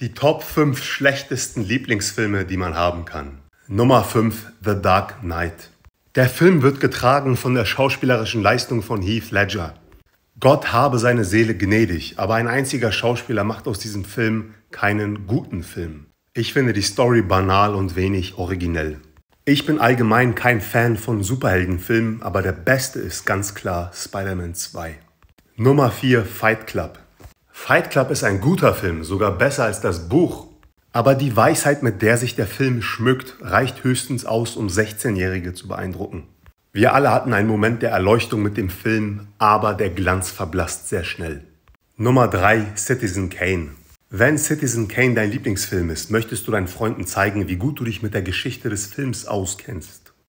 Die Top 5 schlechtesten Lieblingsfilme, die man haben kann. Nummer 5 The Dark Knight. Der Film wird getragen von der schauspielerischen Leistung von Heath Ledger. Gott habe seine Seele gnädig, aber ein einziger Schauspieler macht aus diesem Film keinen guten Film. Ich finde die Story banal und wenig originell. Ich bin allgemein kein Fan von Superheldenfilmen, aber der beste ist ganz klar Spider-Man 2. Nummer 4 Fight Club. Fight Club ist ein guter Film, sogar besser als das Buch. Aber die Weisheit, mit der sich der Film schmückt, reicht höchstens aus, um 16-Jährige zu beeindrucken. Wir alle hatten einen Moment der Erleuchtung mit dem Film, aber der Glanz verblasst sehr schnell. Nummer 3 Citizen Kane. Wenn Citizen Kane dein Lieblingsfilm ist, möchtest du deinen Freunden zeigen, wie gut du dich mit der Geschichte des Films auskennst.